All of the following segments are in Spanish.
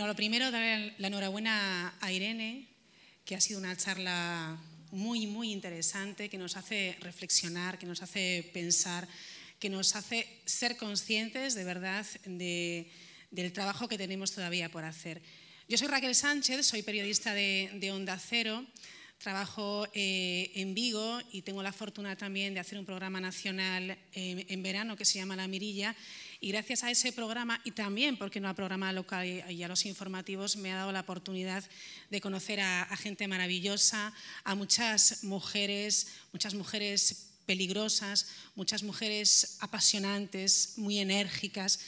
Bueno, lo primero, dar la enhorabuena a Irene, que ha sido una charla muy, muy interesante, que nos hace reflexionar, que nos hace pensar, que nos hace ser conscientes de verdad del trabajo que tenemos todavía por hacer. Yo soy Raquel Sánchez, soy periodista de, Onda Cero, trabajo eh, en Vigo y tengo la fortuna también de hacer un programa nacional eh, en verano que se llama La Mirilla y gracias a ese programa y también, porque no el programa local y a los informativos, me ha dado la oportunidad de conocer a, gente maravillosa, a muchas mujeres, muchas mujeres peligrosas, muchas mujeres apasionantes, muy enérgicas.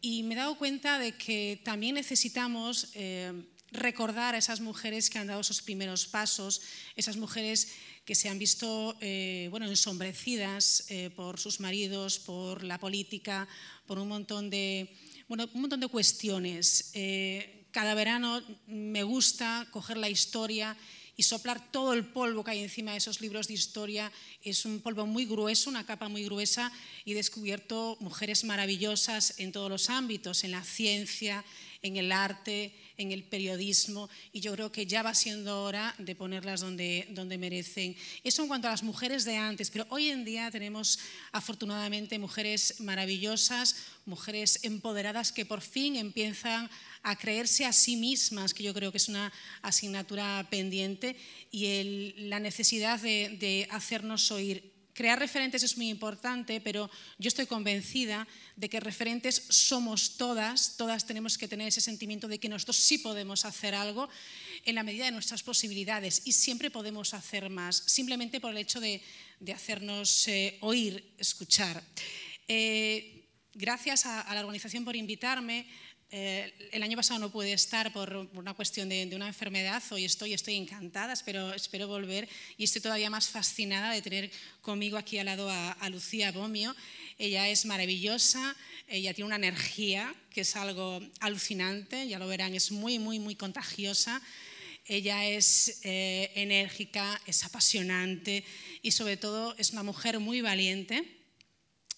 Y me he dado cuenta de que también necesitamos eh, recordar a esas mujeres que han dado sus primeros pasos, esas mujeres que se han visto eh, bueno, ensombrecidas eh, por sus maridos, por la política, por un montón de, bueno, un montón de cuestiones. Eh, cada verano me gusta coger la historia y soplar todo el polvo que hay encima de esos libros de historia. Es un polvo muy grueso, una capa muy gruesa y he descubierto mujeres maravillosas en todos los ámbitos, en la ciencia, en el arte, en el periodismo, y yo creo que ya va siendo hora de ponerlas donde, donde merecen. Eso en cuanto a las mujeres de antes, pero hoy en día tenemos afortunadamente mujeres maravillosas, mujeres empoderadas que por fin empiezan a creerse a sí mismas, que yo creo que es una asignatura pendiente, y la necesidad de hacernos oír crear referentes es muy importante, pero yo estoy convencida de que referentes somos todas, todas tenemos que tener ese sentimiento de que nosotros sí podemos hacer algo en la medida de nuestras posibilidades y siempre podemos hacer más, simplemente por el hecho de, hacernos eh, oír, escuchar. Eh, gracias a, la organización por invitarme. Eh, el año pasado no pude estar por, una cuestión de, una enfermedad, hoy estoy, estoy encantada, espero, espero volver y estoy todavía más fascinada de tener conmigo aquí al lado a, Lucía Bomio. Ella es maravillosa, ella tiene una energía que es algo alucinante, ya lo verán, es muy, muy, muy contagiosa. Ella es eh, enérgica, es apasionante y sobre todo es una mujer muy valiente.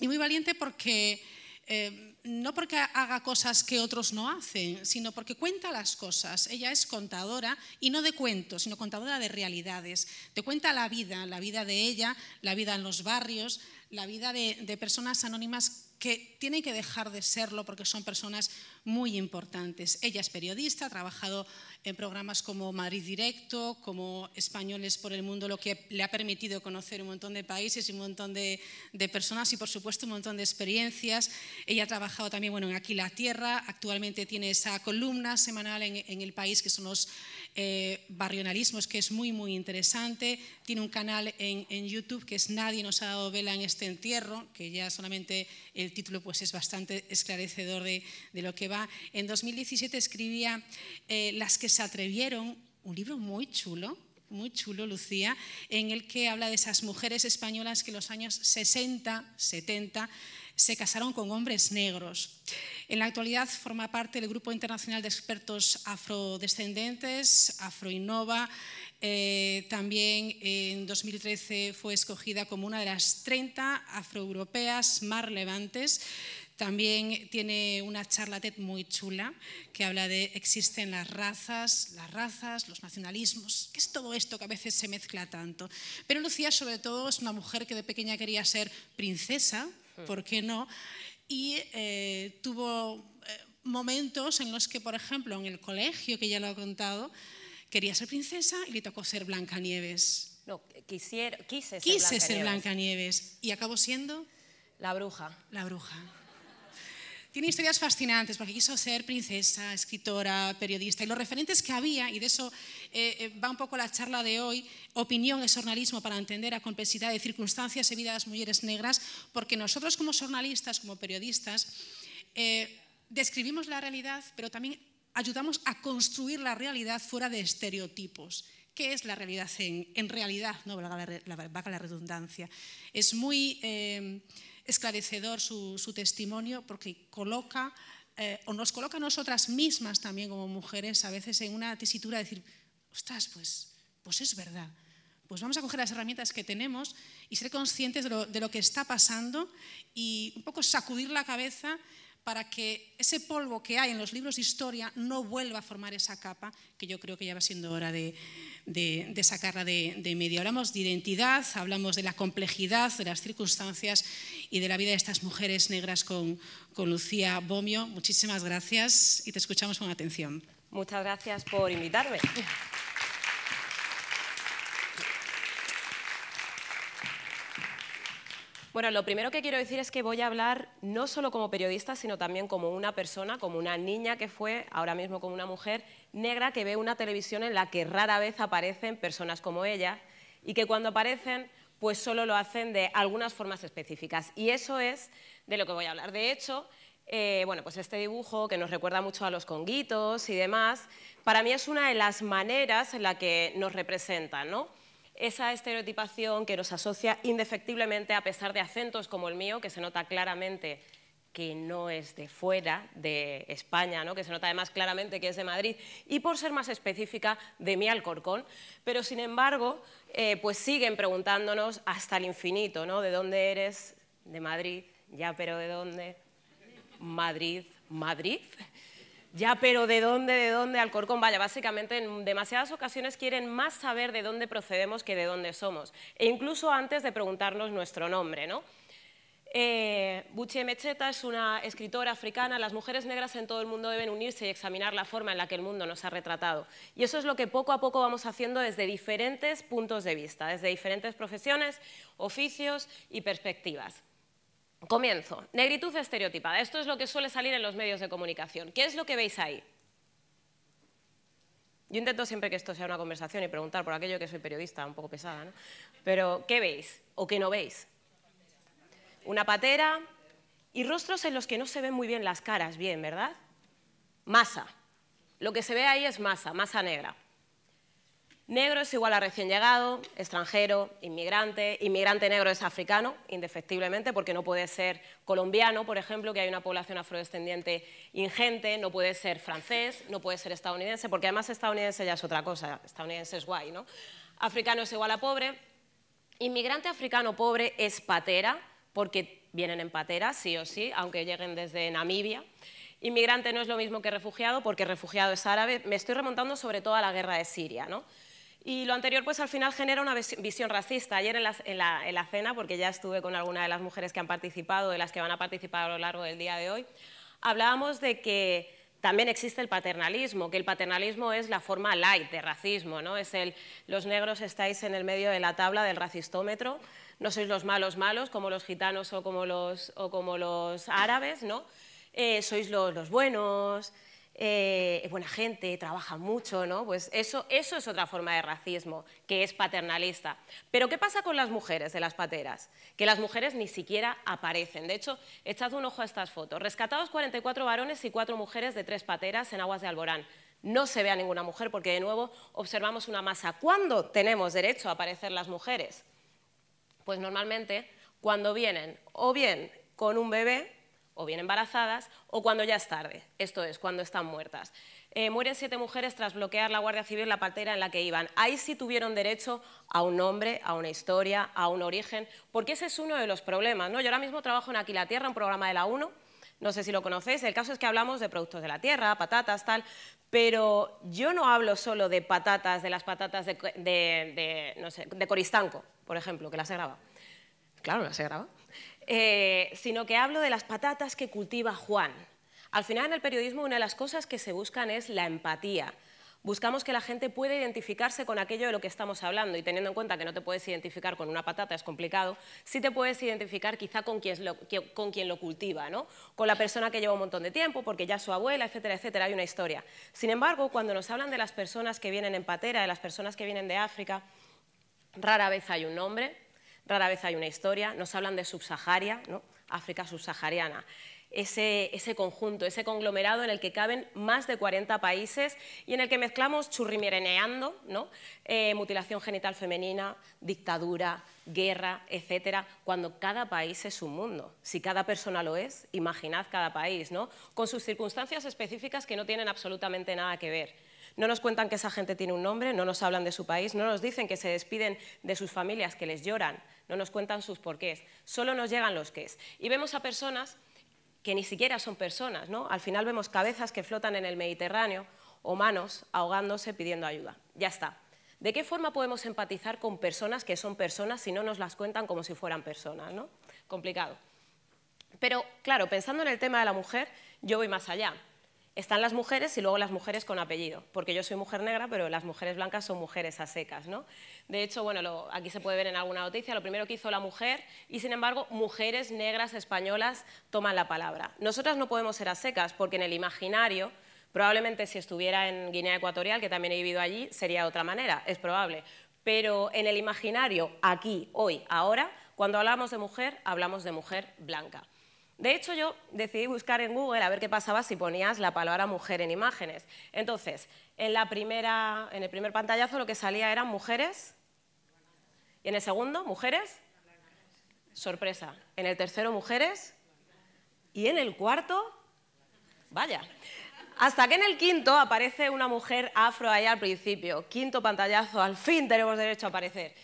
Y muy valiente porque... Eh, no porque haga cosas que otros no hacen, sino porque cuenta las cosas. Ella es contadora y no de cuentos, sino contadora de realidades. Te cuenta la vida, la vida de ella, la vida en los barrios, la vida de, personas anónimas que tienen que dejar de serlo porque son personas muy importantes. Ella es periodista, ha trabajado en programas como Madrid Directo, como Españoles por el Mundo, lo que le ha permitido conocer un montón de países y un montón de, personas y, por supuesto, un montón de experiencias. Ella ha trabajado también bueno, en Aquí la Tierra, actualmente tiene esa columna semanal en, El País, que son los eh, barrionalismos, que es muy, muy interesante. Tiene un canal en, YouTube que es Nadie nos ha dado vela en este este entierro, que ya solamente el título pues, es bastante esclarecedor de, de lo que va. En 2017 escribía eh, Las que se atrevieron, un libro muy chulo, muy chulo, Lucía, en el que habla de esas mujeres españolas que en los años 60, 70 se casaron con hombres negros. En la actualidad forma parte del Grupo Internacional de Expertos Afrodescendentes, Afroinnova, eh, también en 2013 fue escogida como una de las 30 afroeuropeas más relevantes. También tiene una charla TED muy chula que habla de existen las razas, las razas, los nacionalismos, que es todo esto que a veces se mezcla tanto. Pero Lucía sobre todo es una mujer que de pequeña quería ser princesa, hmm. ¿por qué no? Y eh, tuvo eh, momentos en los que, por ejemplo, en el colegio, que ya lo he contado, Quería ser princesa y le tocó ser Blancanieves. No, quisiera, quise ser Quise Blancanieves. ser Blancanieves y acabó siendo... La bruja. La bruja. Tiene historias fascinantes porque quiso ser princesa, escritora, periodista y los referentes que había, y de eso eh, eh, va un poco la charla de hoy, opinión es jornalismo para entender la complejidad de circunstancias y vidas mujeres negras, porque nosotros como jornalistas, como periodistas, eh, describimos la realidad, pero también ayudamos a construir la realidad fuera de estereotipos. ¿Qué es la realidad en, realidad? No, valga la, la, redundancia. Es muy eh, esclarecedor su, testimonio porque coloca, eh, o nos coloca a nosotras mismas también como mujeres, a veces en una tesitura de decir, ostras, pues, pues es verdad. Pues vamos a coger las herramientas que tenemos y ser conscientes de lo que está pasando y un poco sacudir la cabeza para que ese polvo que hay en los libros de historia no vuelva a formar esa capa, que yo creo que ya va siendo hora de, sacarla de, de, medio. Hablamos de identidad, hablamos de la complejidad, de las circunstancias y de la vida de estas mujeres negras con, con Lucía Bomio. Muchísimas gracias y te escuchamos con atención. Muchas gracias por invitarme. Bueno, lo primero que quiero decir es que voy a hablar no solo como periodista, sino también como una persona, como una niña que fue, ahora mismo como una mujer negra que ve una televisión en la que rara vez aparecen personas como ella y que cuando aparecen pues solo lo hacen de algunas formas específicas. Y eso es de lo que voy a hablar. De hecho, eh, bueno, pues este dibujo que nos recuerda mucho a los conguitos y demás, para mí es una de las maneras en la que nos representan, ¿no? esa estereotipación que nos asocia indefectiblemente a pesar de acentos como el mío, que se nota claramente que no es de fuera de España, ¿no? que se nota además claramente que es de Madrid, y por ser más específica, de mi Alcorcón, pero sin embargo, eh, pues siguen preguntándonos hasta el infinito, ¿no? ¿De dónde eres? De Madrid, ya, pero ¿de dónde? Madrid, Madrid. Ya, pero ¿de dónde, de dónde Alcorcón? Vaya, básicamente en demasiadas ocasiones quieren más saber de dónde procedemos que de dónde somos. E incluso antes de preguntarnos nuestro nombre, ¿no? Eh, Mecheta es una escritora africana. Las mujeres negras en todo el mundo deben unirse y examinar la forma en la que el mundo nos ha retratado. Y eso es lo que poco a poco vamos haciendo desde diferentes puntos de vista, desde diferentes profesiones, oficios y perspectivas. Comienzo. Negritud estereotipada. Esto es lo que suele salir en los medios de comunicación. ¿Qué es lo que veis ahí? Yo intento siempre que esto sea una conversación y preguntar por aquello que soy periodista, un poco pesada, ¿no? Pero, ¿qué veis o qué no veis? Una patera y rostros en los que no se ven muy bien las caras, bien, ¿verdad? Masa. Lo que se ve ahí es masa, masa negra. Negro es igual a recién llegado, extranjero, inmigrante. Inmigrante negro es africano, indefectiblemente, porque no puede ser colombiano, por ejemplo, que hay una población afrodescendiente ingente, no puede ser francés, no puede ser estadounidense, porque además estadounidense ya es otra cosa, estadounidense es guay, ¿no? Africano es igual a pobre. Inmigrante africano pobre es patera, porque vienen en patera, sí o sí, aunque lleguen desde Namibia. Inmigrante no es lo mismo que refugiado, porque refugiado es árabe. Me estoy remontando sobre todo a la guerra de Siria, ¿no? Y lo anterior, pues al final genera una visión racista. Ayer en la, cena, porque ya estuve con alguna de las mujeres que han participado, de las que van a participar a lo largo del día de hoy, hablábamos de que también existe el paternalismo, que el paternalismo es la forma light de racismo, ¿no? Es el, los negros estáis en el medio de la tabla del racistómetro, no sois los malos malos, como los gitanos o como los, o como los árabes, ¿no? Eh, sois los buenos, eh, es buena gente, trabaja mucho, ¿no? Pues eso, eso es otra forma de racismo, que es paternalista. Pero ¿qué pasa con las mujeres de las pateras? Que las mujeres ni siquiera aparecen. De hecho, echad un ojo a estas fotos. Rescatados 44 varones y 4 mujeres de tres pateras en aguas de Alborán no se ve a ninguna mujer, porque de nuevo observamos una masa. ¿Cuándo tenemos derecho a aparecer las mujeres? Pues normalmente cuando vienen o bien con un bebé o bien embarazadas, o cuando ya es tarde, esto es, cuando están muertas. Eh, mueren siete mujeres tras bloquear la Guardia Civil la partera en la que iban. Ahí sí tuvieron derecho a un nombre, a una historia, a un origen, porque ese es uno de los problemas. ¿no? Yo ahora mismo trabajo en Aquí la Tierra, un programa de la UNO, no sé si lo conocéis, el caso es que hablamos de productos de la tierra, patatas, tal, pero yo no hablo solo de patatas, de las patatas de, de Coristanco, por ejemplo, que las he grabado. Claro, las he grabado. Eh, sino que hablo de las patatas que cultiva Juan. Al final, en el periodismo, una de las cosas que se buscan es la empatía. Buscamos que la gente pueda identificarse con aquello de lo que estamos hablando y teniendo en cuenta que no te puedes identificar con una patata, es complicado, sí te puedes identificar quizá con quien lo, cultiva, ¿no? con la persona que lleva un montón de tiempo, porque ya su abuela, etcétera, etcétera, hay una historia. Sin embargo, cuando nos hablan de las personas que vienen en patera, de las personas que vienen de África, rara vez hay un nombre, rara vez hay una historia, nos hablan de subsaharia, África subsahariana. Ese, conjunto, ese conglomerado en el que caben más de 40 países y en el que mezclamos churrimireneando, eh, mutilación genital femenina, dictadura, guerra, etcétera, cuando cada país es un mundo. Si cada persona lo es, imaginad cada país, ¿no? con sus circunstancias específicas que no tienen absolutamente nada que ver. No nos cuentan que esa gente tiene un nombre, no nos hablan de su país, no nos dicen que se despiden de sus familias, que les lloran, no nos cuentan sus porqués, solo nos llegan los qués. Y vemos a personas que ni siquiera son personas, ¿no? Al final vemos cabezas que flotan en el Mediterráneo o manos ahogándose pidiendo ayuda. Ya está. ¿De qué forma podemos empatizar con personas que son personas si no nos las cuentan como si fueran personas? ¿no? Complicado. Pero claro, pensando en el tema de la mujer, yo voy más allá están las mujeres y luego las mujeres con apellido, porque yo soy mujer negra, pero las mujeres blancas son mujeres a secas, ¿no? De hecho, aquí se puede ver en alguna noticia, lo primero que hizo la mujer y, sin embargo, mujeres negras españolas toman la palabra. Nosotras no podemos ser a secas porque en el imaginario, probablemente si estuviera en Guinea Ecuatorial, que también he vivido allí, sería de otra manera, es probable. Pero en el imaginario, aquí, hoy, ahora, cuando hablamos de mujer, hablamos de mujer blanca. De hecho, yo decidí buscar en Google a ver qué pasaba si ponías la palabra mujer en imágenes. Entonces, en, la primera, en el primer pantallazo lo que salía eran mujeres y en el segundo, mujeres. Sorpresa. En el tercero, mujeres. Y en el cuarto, vaya. Hasta que en el quinto aparece una mujer afro ahí al principio. Quinto pantallazo, al fin tenemos derecho a aparecer.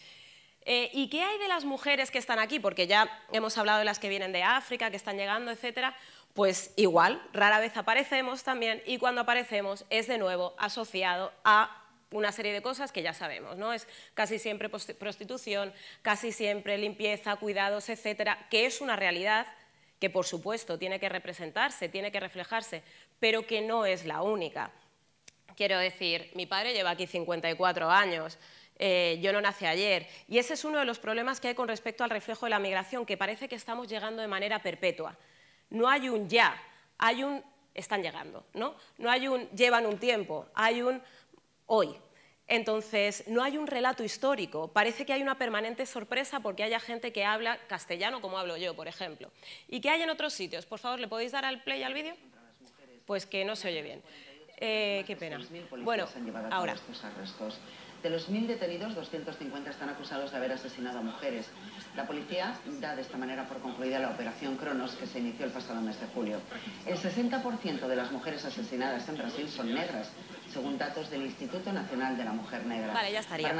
Eh, ¿Y qué hay de las mujeres que están aquí? Porque ya hemos hablado de las que vienen de África, que están llegando, etcétera. Pues igual, rara vez aparecemos también y cuando aparecemos es de nuevo asociado a una serie de cosas que ya sabemos, ¿no? Es casi siempre prostitución, casi siempre limpieza, cuidados, etcétera, que es una realidad que por supuesto tiene que representarse, tiene que reflejarse, pero que no es la única. Quiero decir, mi padre lleva aquí 54 años, eh, yo no nací ayer. Y ese es uno de los problemas que hay con respecto al reflejo de la migración, que parece que estamos llegando de manera perpetua. No hay un ya, hay un están llegando, ¿no? No hay un llevan un tiempo, hay un hoy. Entonces, no hay un relato histórico, parece que hay una permanente sorpresa porque haya gente que habla castellano como hablo yo, por ejemplo. ¿Y qué hay en otros sitios? Por favor, ¿le podéis dar al play al vídeo? Pues que no se oye bien. Eh, qué pena. Bueno, ahora. De los 1.000 detenidos, 250 están acusados de haber asesinado a mujeres. La policía da de esta manera por concluida la operación Cronos que se inició el pasado mes de julio. El 60% de las mujeres asesinadas en Brasil son negras, según datos del Instituto Nacional de la Mujer Negra. Vale, ya estaría.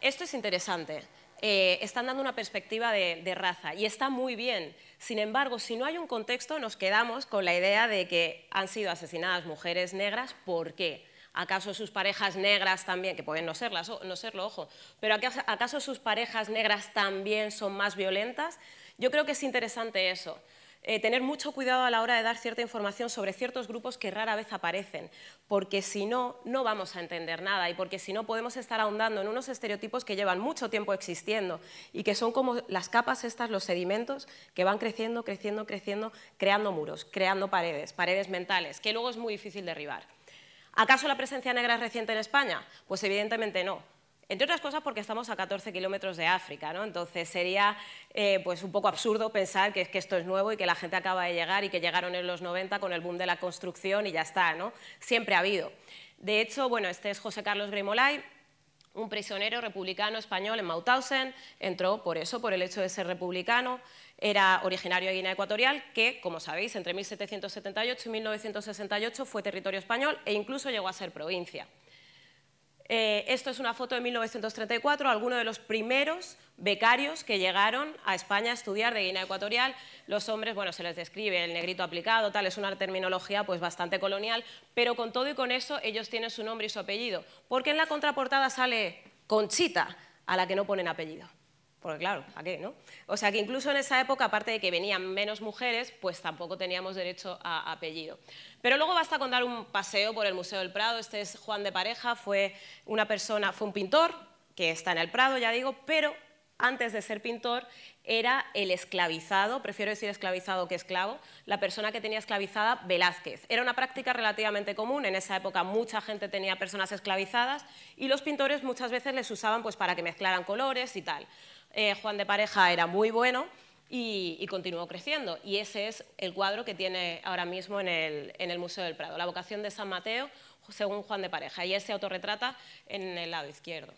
Esto es interesante. Eh, están dando una perspectiva de, de, raza y está muy bien. Sin embargo, si no hay un contexto, nos quedamos con la idea de que han sido asesinadas mujeres negras. ¿Por qué? ¿Acaso sus parejas negras también, que pueden no, serlas, no serlo, ojo, pero acaso sus parejas negras también son más violentas? Yo creo que es interesante eso. Eh, tener mucho cuidado a la hora de dar cierta información sobre ciertos grupos que rara vez aparecen, porque si no, no vamos a entender nada y porque si no podemos estar ahondando en unos estereotipos que llevan mucho tiempo existiendo y que son como las capas estas, los sedimentos, que van creciendo, creciendo, creciendo, creando muros, creando paredes, paredes mentales, que luego es muy difícil derribar. ¿Acaso la presencia negra es reciente en España? Pues evidentemente no. Entre otras cosas porque estamos a 14 kilómetros de África, ¿no? entonces sería eh, pues un poco absurdo pensar que, que, esto es nuevo y que la gente acaba de llegar y que llegaron en los 90 con el boom de la construcción y ya está, ¿no? siempre ha habido. De hecho, bueno, este es José Carlos Grimolay, un prisionero republicano español en Mauthausen, entró por eso, por el hecho de ser republicano, era originario de Guinea Ecuatorial, que, como sabéis, entre 1778 y 1968 fue territorio español e incluso llegó a ser provincia. Eh, esto es una foto de 1934, algunos de los primeros becarios que llegaron a España a estudiar de Guinea Ecuatorial. Los hombres, bueno, se les describe el negrito aplicado, tal, es una terminología pues bastante colonial, pero con todo y con eso ellos tienen su nombre y su apellido, porque en la contraportada sale Conchita, a la que no ponen apellido. Porque claro, ¿a qué, no? O sea que incluso en esa época, aparte de que venían menos mujeres, pues tampoco teníamos derecho a apellido. Pero luego basta con dar un paseo por el Museo del Prado. Este es Juan de Pareja, fue una persona, fue un pintor que está en el Prado, ya digo, pero antes de ser pintor era el esclavizado, prefiero decir esclavizado que esclavo, la persona que tenía esclavizada Velázquez. Era una práctica relativamente común, en esa época mucha gente tenía personas esclavizadas y los pintores muchas veces les usaban pues para que mezclaran colores y tal. Eh, Juan de Pareja era muy bueno y, continuó creciendo. Y ese es el cuadro que tiene ahora mismo en el, Museo del Prado, la vocación de San Mateo según Juan de Pareja, y ese autorretrata en el lado izquierdo.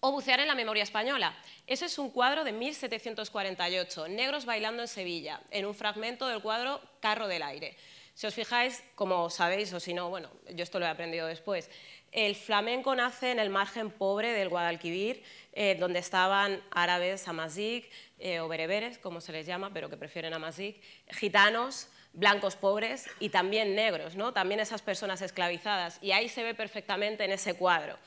O bucear en la memoria española. Ese es un cuadro de 1748, Negros bailando en Sevilla, en un fragmento del cuadro Carro del Aire. Si os fijáis, como sabéis o si no, bueno, yo esto lo he aprendido después, el flamenco nace en el margen pobre del Guadalquivir eh, donde estaban árabes amazig eh, o bereberes, como se les llama, pero que prefieren amazig, gitanos, blancos pobres y también negros, ¿no? también esas personas esclavizadas. Y ahí se ve perfectamente en ese cuadro.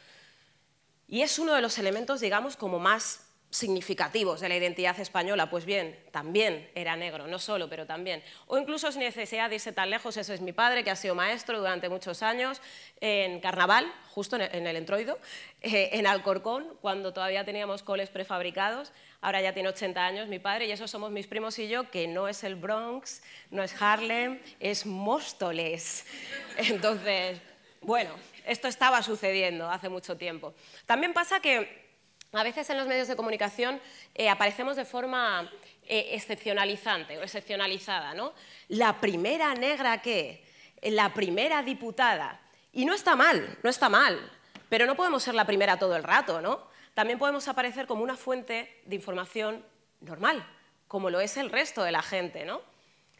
Y es uno de los elementos, digamos, como más significativos de la identidad española, pues bien, también era negro, no solo, pero también. O incluso sin necesidad de irse tan lejos, eso es mi padre, que ha sido maestro durante muchos años en Carnaval, justo en el Entroido, eh, en Alcorcón, cuando todavía teníamos coles prefabricados, ahora ya tiene 80 años mi padre, y esos somos mis primos y yo, que no es el Bronx, no es Harlem, es Móstoles. Entonces, bueno, esto estaba sucediendo hace mucho tiempo. También pasa que a veces en los medios de comunicación eh, aparecemos de forma eh, excepcionalizante o excepcionalizada, ¿no? La primera negra que, la primera diputada. Y no está mal, no está mal, pero no podemos ser la primera todo el rato, ¿no? También podemos aparecer como una fuente de información normal, como lo es el resto de la gente, ¿no?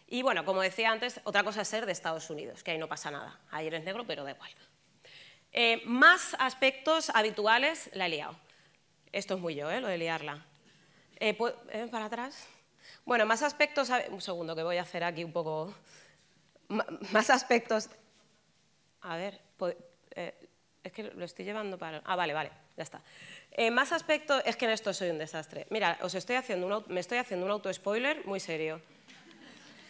Y bueno, como decía antes, otra cosa es ser de Estados Unidos, que ahí no pasa nada. Ahí eres negro, pero da igual. Eh, más aspectos habituales la he liado. Esto es muy yo, ¿eh? lo de liarla. Eh, eh, ¿Para atrás? Bueno, más aspectos... Un segundo, que voy a hacer aquí un poco... más aspectos... A ver, eh, es que lo estoy llevando para... Ah, vale, vale, ya está. más aspectos... Es que en esto soy un desastre. Mira, os estoy haciendo un, me estoy haciendo un auto-spoiler muy serio.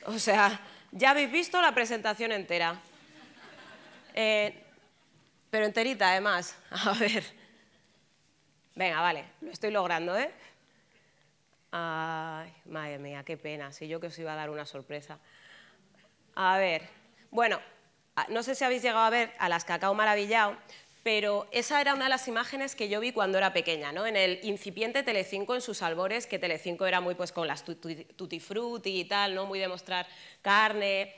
O sea, ya habéis visto la presentación entera. pero enterita, además. A ver... Venga, vale, lo estoy logrando, ¿eh? Ay, madre mía, qué pena, si yo que os iba a dar una sorpresa. A ver, bueno, no sé si habéis llegado a ver a las Cacao Maravillao, pero esa era una de las imágenes que yo vi cuando era pequeña, ¿no? En el incipiente Telecinco, en sus albores, que Telecinco era muy pues con las tutti y tal, ¿no? Muy de mostrar carne.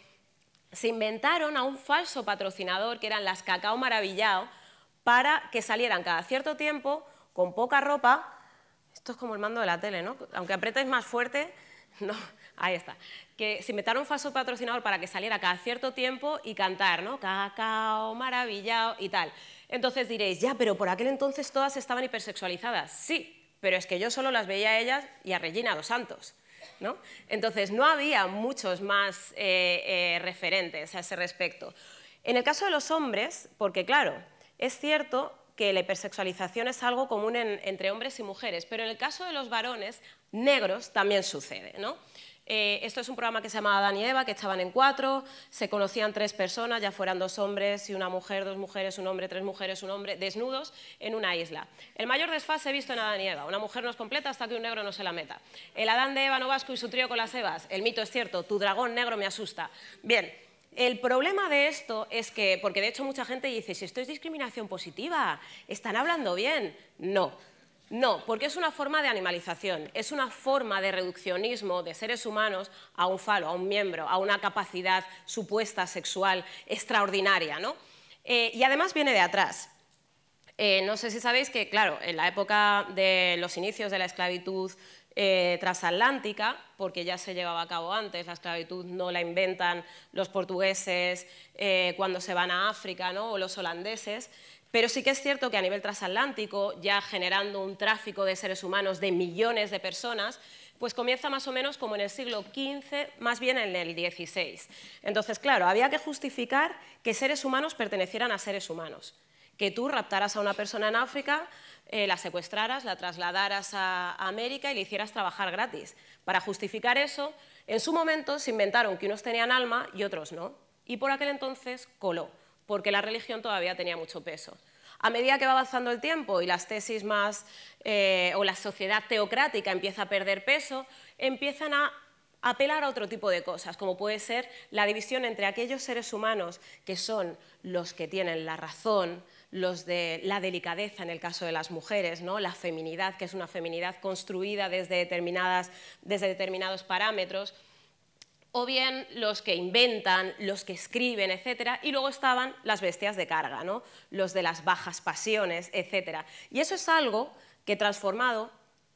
Se inventaron a un falso patrocinador, que eran las Cacao Maravillao, para que salieran cada cierto tiempo con poca ropa, esto es como el mando de la tele, ¿no? Aunque apretáis más fuerte, no, ahí está. Que se inventaron un falso patrocinador para que saliera cada cierto tiempo y cantar, ¿no? Cacao, maravilla, y tal. Entonces diréis, ya, pero por aquel entonces todas estaban hipersexualizadas. Sí, pero es que yo solo las veía a ellas y a Regina Los Santos. ¿No? Entonces, no había muchos más eh, eh, referentes a ese respecto. En el caso de los hombres, porque claro, es cierto que la hipersexualización es algo común entre hombres y mujeres, pero en el caso de los varones negros también sucede. Eh, esto es un programa que se llamaba Adán y Eva, que estaban en cuatro, se conocían tres personas, ya fueran dos hombres y una mujer, dos mujeres, un hombre, tres mujeres, un hombre, desnudos en una isla. El mayor desfase he visto en Adán y Eva, una mujer no es completa hasta que un negro no se la meta. El Adán de Eva vasco y su trío con las Evas, el mito es cierto, tu dragón negro me asusta. Bien, el problema de esto es que, porque de hecho mucha gente dice, si esto es discriminación positiva, están hablando bien. No, no, porque es una forma de animalización, es una forma de reduccionismo de seres humanos a un falo, a un miembro, a una capacidad supuesta sexual extraordinaria, ¿no? Eh, y además viene de atrás. Eh, no sé si sabéis que, claro, en la época de los inicios de la esclavitud eh, transatlántica, porque ya se llevaba a cabo antes, la esclavitud no la inventan los portugueses eh, cuando se van a África ¿no? o los holandeses, pero sí que es cierto que a nivel transatlántico, ya generando un tráfico de seres humanos de millones de personas, pues comienza más o menos como en el siglo XV, más bien en el XVI. Entonces, claro, había que justificar que seres humanos pertenecieran a seres humanos que tú raptaras a una persona en África, eh, la secuestraras, la trasladaras a, América y le hicieras trabajar gratis. Para justificar eso, en su momento se inventaron que unos tenían alma y otros no. Y por aquel entonces coló, porque la religión todavía tenía mucho peso. A medida que va avanzando el tiempo y las tesis más, eh, o la sociedad teocrática empieza a perder peso, empiezan a apelar a otro tipo de cosas, como puede ser la división entre aquellos seres humanos que son los que tienen la razón, los de la delicadeza en el caso de las mujeres, ¿no? la feminidad, que es una feminidad construida desde, determinados parámetros, o bien los que inventan, los que escriben, etc. Y luego estaban las bestias de carga, los de las bajas pasiones, etc. Y eso es algo que transformado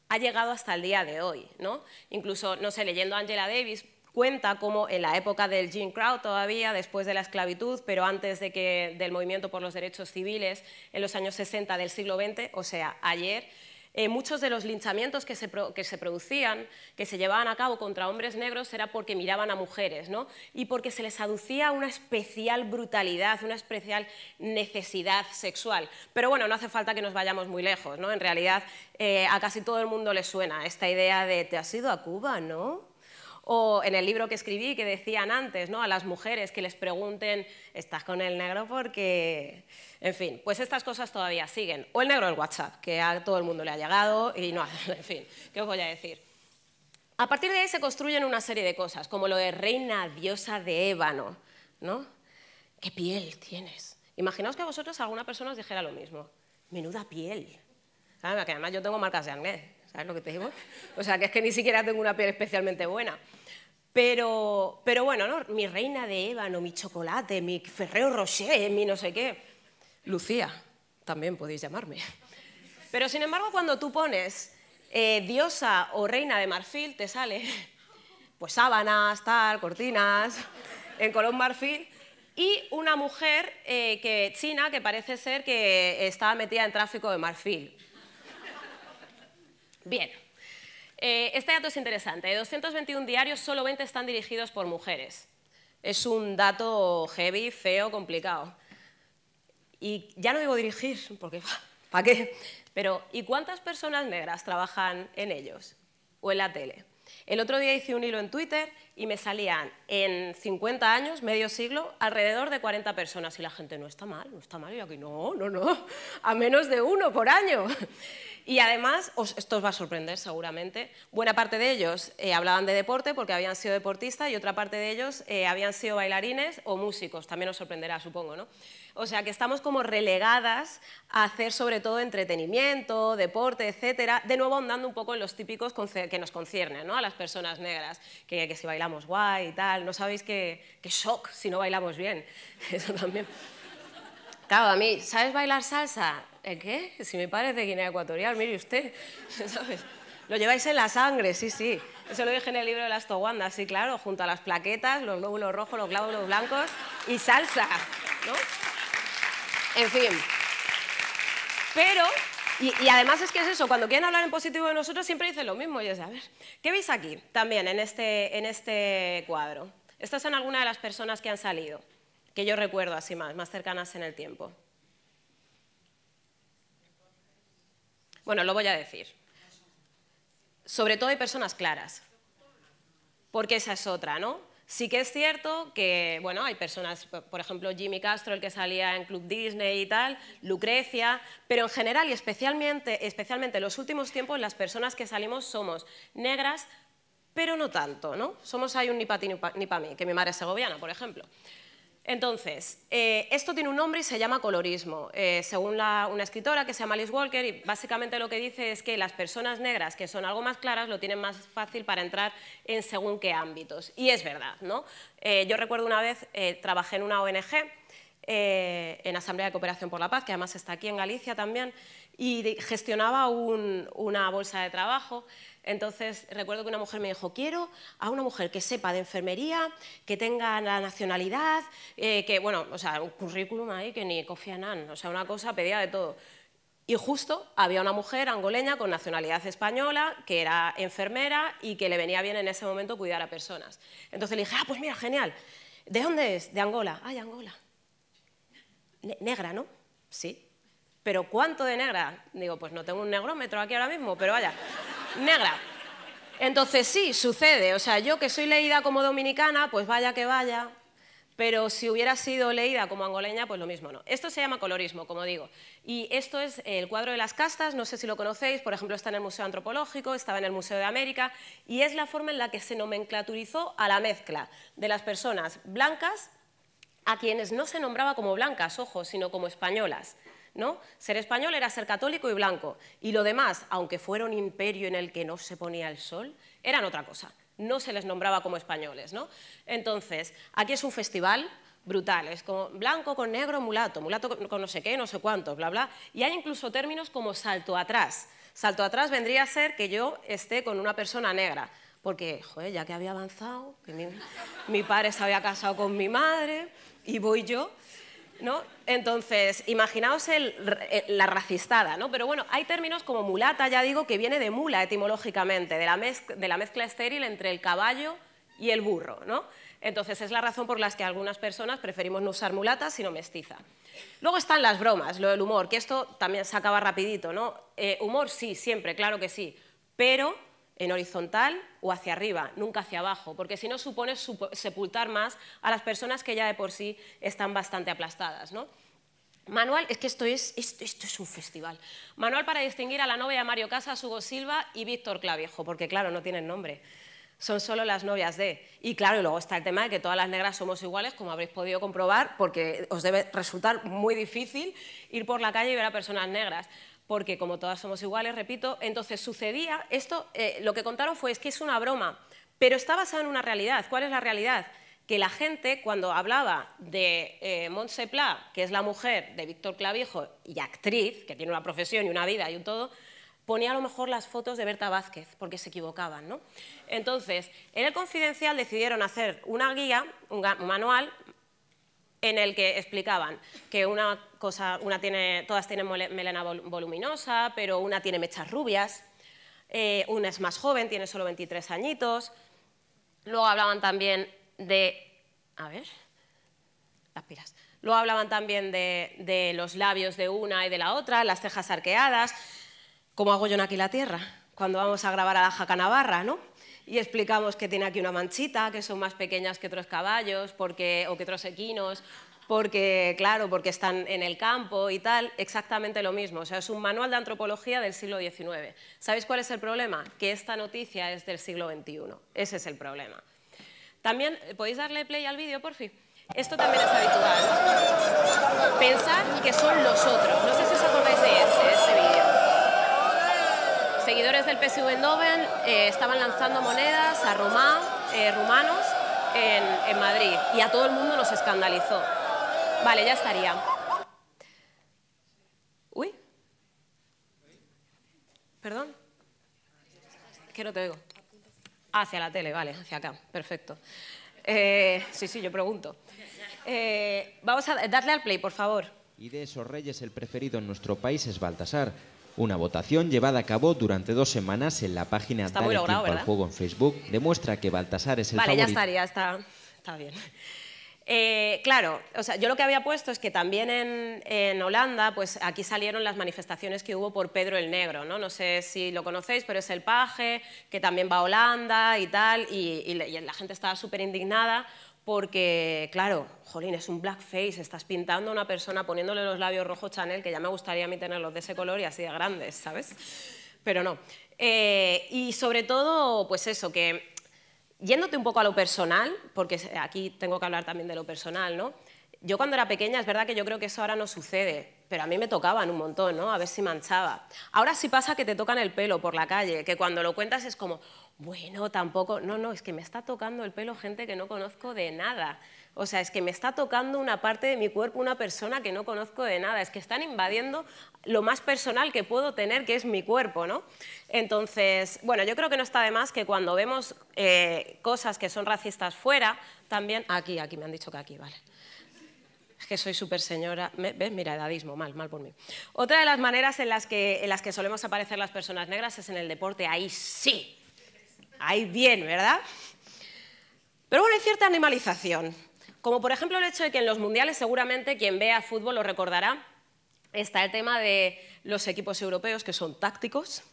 ha llegado hasta el día de hoy. ¿no? Incluso, no sé, leyendo a Angela Davis, cuenta cómo en la época del Jim Crow todavía, después de la esclavitud, pero antes de que, del movimiento por los derechos civiles en los años 60 del siglo XX, o sea, ayer, eh, muchos de los linchamientos que se, producían, que se llevaban a cabo contra hombres negros, era porque miraban a mujeres, ¿no? Y porque se les aducía una especial brutalidad, una especial necesidad sexual. Pero bueno, no hace falta que nos vayamos muy lejos, ¿no? En realidad, eh, a casi todo el mundo le suena esta idea de te has ido a Cuba, ¿no? o en el libro que escribí que decían antes, ¿no? A las mujeres que les pregunten, ¿estás con el negro? Porque, en fin, pues estas cosas todavía siguen. O el negro del WhatsApp, que a todo el mundo le ha llegado y no, en fin, ¿qué os voy a decir? A partir de ahí se construyen una serie de cosas, como lo de reina diosa de ébano, ¿no? ¿Qué piel tienes? Imaginaos que a vosotros alguna persona os dijera lo mismo. Menuda piel. además yo tengo marcas de acné, ¿sabes lo que te digo? O sea, que es que ni siquiera tengo una piel especialmente buena. Pero, pero bueno, ¿no? mi reina de ébano, mi chocolate, mi ferreo Rocher, mi no sé qué. Lucía, también podéis llamarme. Pero sin embargo, cuando tú pones eh, diosa o reina de marfil, te sale pues sábanas, tal, cortinas, en color marfil, y una mujer eh, que, china que parece ser que estaba metida en tráfico de marfil. Bien. Eh, este dato es interesante. De 221 diarios, solo 20 están dirigidos por mujeres. Es un dato heavy, feo, complicado. Y ya no digo dirigir, porque ¿para qué? Pero ¿y cuántas personas negras trabajan en ellos o en la tele? El otro día hice un hilo en Twitter y me salían en 50 años, medio siglo, alrededor de 40 personas. Y la gente, no está mal, no está mal. Y aquí, no, no, no, a menos de uno por año. Y además, os, esto os va a sorprender seguramente, buena parte de ellos eh, hablaban de deporte porque habían sido deportistas y otra parte de ellos eh, habían sido bailarines o músicos, también os sorprenderá, supongo, ¿no? O sea, que estamos como relegadas a hacer sobre todo entretenimiento, deporte, etcétera, de nuevo andando un poco en los típicos que nos conciernen, ¿no? A las personas negras, que, que si bailamos guay y tal, no sabéis qué shock si no bailamos bien, eso también. Claro, a mí, ¿sabes bailar salsa? ¿En qué? Si me parece Guinea Ecuatorial, mire usted, ¿sabes? Lo lleváis en la sangre, sí, sí. Eso lo dije en el libro de las toguandas, sí, claro, junto a las plaquetas, los glóbulos rojos, los glóbulos blancos y salsa, ¿no? En fin. Pero y, además es que es eso, cuando quieren hablar en positivo de nosotros siempre dicen lo mismo, ya ver, ¿Qué veis aquí también en este, en este cuadro? Estas son algunas de las personas que han salido que yo recuerdo así más, más cercanas en el tiempo. Bueno, lo voy a decir. Sobre todo hay personas claras, porque esa es otra, ¿no? Sí que es cierto que, bueno, hay personas, por ejemplo, Jimmy Castro, el que salía en Club Disney y tal, Lucrecia, pero en general y especialmente, especialmente en los últimos tiempos las personas que salimos somos negras, pero no tanto, ¿no? Somos hay un ni para ti ni mí, que mi madre es segoviana, por ejemplo. Entonces, eh, esto tiene un nombre y se llama colorismo, eh, según una escritora que se llama Alice Walker, y básicamente lo que dice es que las personas negras que son algo más claras lo tienen más fácil para entrar en según qué ámbitos. Y es verdad, ¿no? Eh, yo recuerdo una vez, trabajé en una ONG, en Asamblea de Cooperación por la Paz, que además está aquí en Galicia también, y gestionaba una bolsa de trabajo. Entonces recuerdo que una mujer me dijo, quiero a una mujer que sepa de enfermería, que tenga la nacionalidad, eh, que, bueno, o sea, un currículum ahí que ni confía o sea, una cosa pedía de todo. Y justo había una mujer angoleña con nacionalidad española que era enfermera y que le venía bien en ese momento cuidar a personas. Entonces le dije, ah, pues mira, genial. ¿De dónde es? De Angola. Ay, ah, Angola. negra, ¿no? Sí, ¿Pero cuánto de negra? Digo, pues no tengo un negrómetro aquí ahora mismo, pero vaya, negra. Entonces sí, sucede. O sea, yo que soy leída como dominicana, pues vaya que vaya. Pero si hubiera sido leída como angoleña, pues lo mismo no. Esto se llama colorismo, como digo. Y esto es el cuadro de las castas, no sé si lo conocéis, por ejemplo, está en el Museo Antropológico, estaba en el Museo de América, y es la forma en la que se nomenclaturizó a la mezcla de las personas blancas a quienes no se nombraba como blancas, ojo, sino como españolas. ¿no? Ser español era ser católico y blanco, y lo demás, aunque fuera un imperio en el que no se ponía el sol, eran otra cosa, no se les nombraba como españoles, ¿no? Entonces, aquí es un festival brutal, es como blanco con negro, mulato, mulato con no sé qué, no sé cuántos, bla, bla, y hay incluso términos como salto atrás. Salto atrás vendría a ser que yo esté con una persona negra, porque, joder, ya que había avanzado, mi padre se había casado con mi madre, y voy yo, ¿No? Entonces, imaginaos eh, la racistada, ¿no? Pero bueno, hay términos como mulata, ya digo, que viene de mula etimológicamente, de la, mezcla estéril entre el caballo y el burro, ¿no? Entonces, es la razón por la que algunas personas preferimos no usar mulata, sino mestiza. Luego están las bromas, lo del humor, que esto también se acaba rapidito, ¿no? Eh, humor sí, siempre, claro que sí, pero en horizontal o hacia arriba, nunca hacia abajo, porque si no supone sepultar más a las personas que ya de por sí están bastante aplastadas. ¿no? Manual, es que esto es, un festival. Manual para distinguir a la novia de Mario Casas, Hugo Silva y Víctor Claviejo, porque claro, no tienen nombre. Son solo las novias de. Y claro, luego está el tema de que todas las negras somos iguales, como habréis podido comprobar, porque os debe resultar muy difícil ir por la calle y ver a personas negras porque como todas somos iguales, repito, entonces sucedía, esto eh, lo que contaron fue es que es una broma, pero está basada en una realidad. ¿Cuál es la realidad? Que la gente cuando hablaba de eh, que es la mujer de Víctor Clavijo y actriz, que tiene una profesión y una vida y un todo, ponía a lo mejor las fotos de Berta Vázquez, porque se equivocaban, ¿no? Entonces, en el Confidencial decidieron hacer una guía, un manual, en el que explicaban que una cosa, una tiene, todas tienen melena voluminosa, pero una tiene mechas rubias, eh, una es más joven, tiene solo 23 añitos. Luego hablaban también de, a ver, las pilas. Luego hablaban también de, los labios de una y de la otra, las cejas arqueadas, como hago yo en aquí la tierra, cuando vamos a grabar a la Jaca Navarra, ¿no? y explicamos que tiene aquí una manchita, que son más pequeñas que otros caballos porque, o que otros equinos, porque, claro, porque están en el campo y tal, exactamente lo mismo. O sea, es un manual de antropología del siglo XIX. ¿Sabéis cuál es el problema? Que esta noticia es del siglo XXI. Ese es el problema. También, ¿podéis darle play al vídeo, por fin? Esto también es habitual. Pensar que son los otros. No sé si os acordáis de este, este seguidores del PSU Eindhoven eh, estaban lanzando monedas a Román, eh, rumanos en, Madrid y a todo el mundo los escandalizó. Vale, ya estaría. Uy. Perdón. Que no te oigo. Hacia la tele, vale, hacia acá, perfecto. Eh, sí, sí, yo pregunto. vamos a darle al play, por favor. Y de esos reyes el preferido en nuestro país es Baltasar, una votación llevada a cabo durante dos semanas en la página está al Juego en Facebook demuestra que Baltasar es el vale, favorito. Vale, ya estaría, está, está bien. Eh, claro, o sea, yo lo que había puesto es que también en, en, Holanda, pues aquí salieron las manifestaciones que hubo por Pedro el Negro, ¿no? No sé si lo conocéis, pero es el paje que también va a Holanda y tal, y, y la gente estaba súper indignada porque, claro, jolín, es un blackface, estás pintando a una persona poniéndole los labios rojos Chanel, que ya me gustaría a mí tenerlos de ese color y así de grandes, ¿sabes? Pero no. Eh, y sobre todo, pues eso, que yéndote un poco a lo personal, porque aquí tengo que hablar también de lo personal, ¿no? Yo cuando era pequeña, es verdad que yo creo que eso ahora no sucede, pero a mí me tocaban un montón, ¿no? A ver si manchaba. Ahora sí pasa que te tocan el pelo por la calle, que cuando lo cuentas es como, bueno, tampoco, no, no, es que me está tocando el pelo gente que no conozco de nada. O sea, es que me está tocando una parte de mi cuerpo una persona que no conozco de nada. Es que están invadiendo lo más personal que puedo tener, que es mi cuerpo, ¿no? Entonces, bueno, yo creo que no está de más que cuando vemos eh, cosas que son racistas fuera, también... Aquí, aquí, me han dicho que aquí, vale. Es que soy súper señora. ¿Ves? Mira, edadismo, mal, mal por mí. Otra de las maneras en las, que, en las que solemos aparecer las personas negras es en el deporte. Ahí sí. Ahí bien, ¿verdad? Pero bueno, hay cierta animalización. Como por ejemplo el hecho de que en los mundiales seguramente quien vea fútbol lo recordará, está el tema de los equipos europeos que son tácticos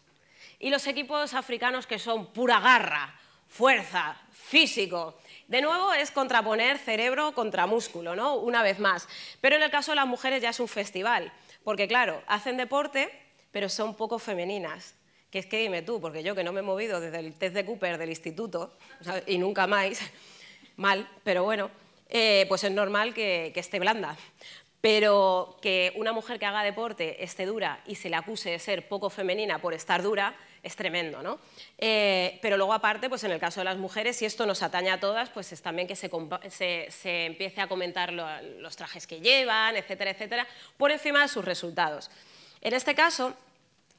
y los equipos africanos que son pura garra, fuerza, físico. De nuevo es contraponer cerebro contra músculo, ¿no? Una vez más. Pero en el caso de las mujeres ya es un festival, porque claro, hacen deporte, pero son poco femeninas. Que es que dime tú, porque yo que no me he movido desde el test de Cooper del instituto y nunca más, mal, pero bueno, eh, pues es normal que, que esté blanda. Pero que una mujer que haga deporte esté dura y se la acuse de ser poco femenina por estar dura, es tremendo, ¿no? Eh, pero luego aparte, pues en el caso de las mujeres, y esto nos atañe a todas, pues es también que se, empiece a comentar los trajes que llevan, etcétera, etcétera, por encima de sus resultados. En este caso,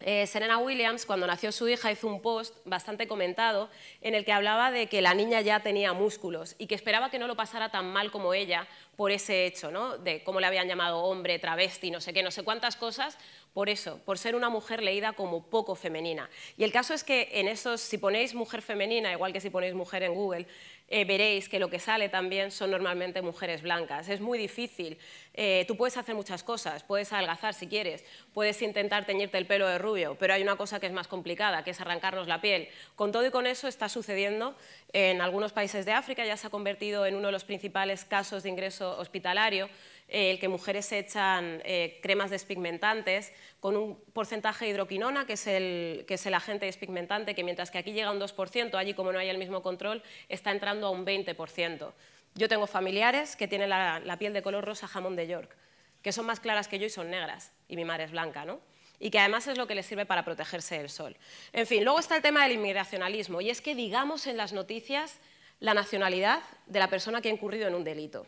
eh, Serena Williams, cuando nació su hija, hizo un post bastante comentado en el que hablaba de que la niña ya tenía músculos y que esperaba que no lo pasara tan mal como ella por ese hecho, ¿no? De cómo le habían llamado hombre, travesti, no sé qué, no sé cuántas cosas, por eso, por ser una mujer leída como poco femenina. Y el caso es que en esos, si ponéis mujer femenina, igual que si ponéis mujer en Google, eh, veréis que lo que sale también son normalmente mujeres blancas. Es muy difícil. Eh, tú puedes hacer muchas cosas, puedes adelgazar si quieres, puedes intentar teñirte el pelo de rubio, pero hay una cosa que es más complicada, que es arrancarnos la piel. Con todo y con eso está sucediendo en algunos países de África, ya se ha convertido en uno de los principales casos de ingreso hospitalario. Eh, el que mujeres se echan eh, cremas despigmentantes con un porcentaje de hidroquinona, que es, el, agente despigmentante, que mientras que aquí llega un 2%, allí como no hay el mismo control, está entrando a un 20%. Yo tengo familiares que tienen la, piel de color rosa jamón de York, que son más claras que yo y son negras, y mi madre es blanca, ¿no? y que además es lo que les sirve para protegerse del sol. En fin, luego está el tema del inmigracionalismo, y es que digamos en las noticias la nacionalidad de la persona que ha incurrido en un delito.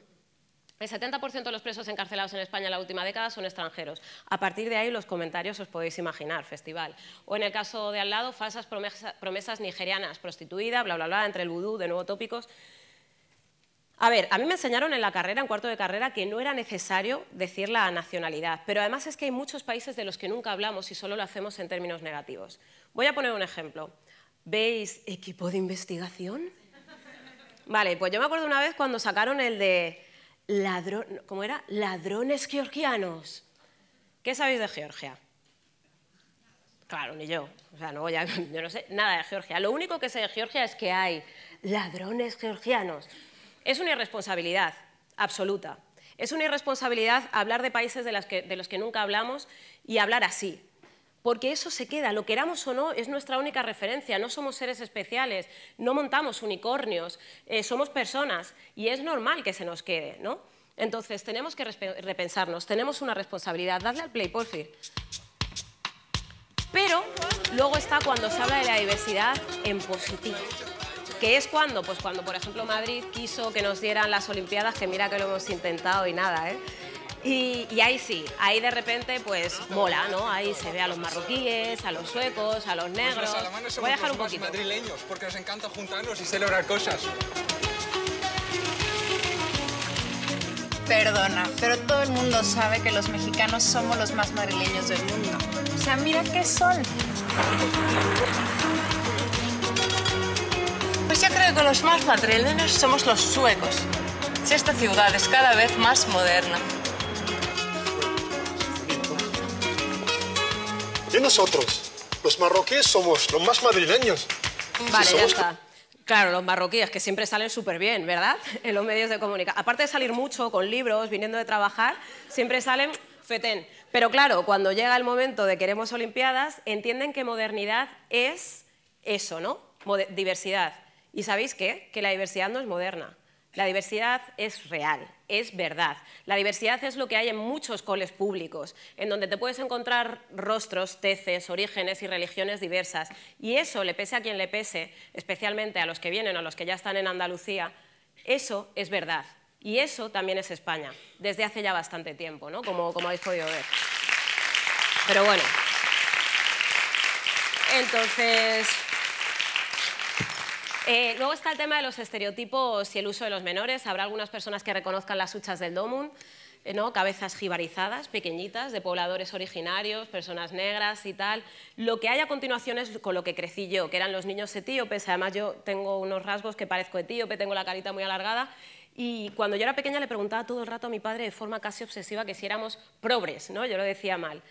El 70% de los presos encarcelados en España en la última década son extranjeros. A partir de ahí los comentarios os podéis imaginar, festival. O en el caso de al lado, falsas promesas nigerianas, prostituida, bla, bla, bla, entre el vudú, de nuevo tópicos. A ver, a mí me enseñaron en la carrera, en cuarto de carrera, que no era necesario decir la nacionalidad, pero además es que hay muchos países de los que nunca hablamos y solo lo hacemos en términos negativos. Voy a poner un ejemplo. ¿Veis equipo de investigación? Vale, pues yo me acuerdo una vez cuando sacaron el de ladrón, ¿cómo era? Ladrones georgianos. ¿Qué sabéis de Georgia? Claro, ni yo. O sea, no yo no sé nada de Georgia. Lo único que sé de Georgia es que hay ladrones georgianos. Es una irresponsabilidad absoluta. Es una irresponsabilidad hablar de países de los que nunca hablamos y hablar así porque eso se queda, lo queramos o no, es nuestra única referencia, no somos seres especiales, no montamos unicornios, eh, somos personas y es normal que se nos quede, ¿no? Entonces, tenemos que repensarnos, tenemos una responsabilidad, darle al play, por fin. Pero luego está cuando se habla de la diversidad en positivo. que es cuando? Pues cuando, por ejemplo, Madrid quiso que nos dieran las Olimpiadas, que mira que lo hemos intentado y nada, ¿eh? Y, ahí sí, ahí de repente pues mola, ¿no? Ahí se ve a los marroquíes, a los suecos, a los pues negros. Voy a dejar un los poquito. madrileños porque nos encanta juntarnos y celebrar cosas. Perdona, pero todo el mundo sabe que los mexicanos somos los más madrileños del mundo. O sea, mira qué sol. Pues yo creo que los más madrileños somos los suecos. esta ciudad es cada vez más moderna. Y nosotros, los marroquíes, somos los más madrileños. Vale, ya está. Claro, los marroquíes, que siempre salen súper bien, ¿verdad? En los medios de comunicación. Aparte de salir mucho con libros, viniendo de trabajar, siempre salen fetén. Pero claro, cuando llega el momento de queremos Olimpiadas, entienden que modernidad es eso, ¿no? diversidad. ¿Y sabéis qué? Que la diversidad no es moderna. La diversidad es real es verdad. La diversidad es lo que hay en muchos coles públicos, en donde te puedes encontrar rostros, teces, orígenes y religiones diversas. Y eso, le pese a quien le pese, especialmente a los que vienen o a los que ya están en Andalucía, eso es verdad. Y eso también es España, desde hace ya bastante tiempo, ¿no? como, como habéis podido ver. Pero bueno. Entonces, eh, luego está el tema de los estereotipos y el uso de los menores. Habrá algunas personas que reconozcan las huchas del Domun, eh, ¿no? cabezas jibarizadas, pequeñitas, de pobladores originarios, personas negras y tal. Lo que hay a continuación es con lo que crecí yo, que eran los niños etíopes. Además, yo tengo unos rasgos que parezco etíope, tengo la carita muy alargada. Y cuando yo era pequeña le preguntaba todo el rato a mi padre de forma casi obsesiva que si éramos probres, ¿no? Yo lo decía mal.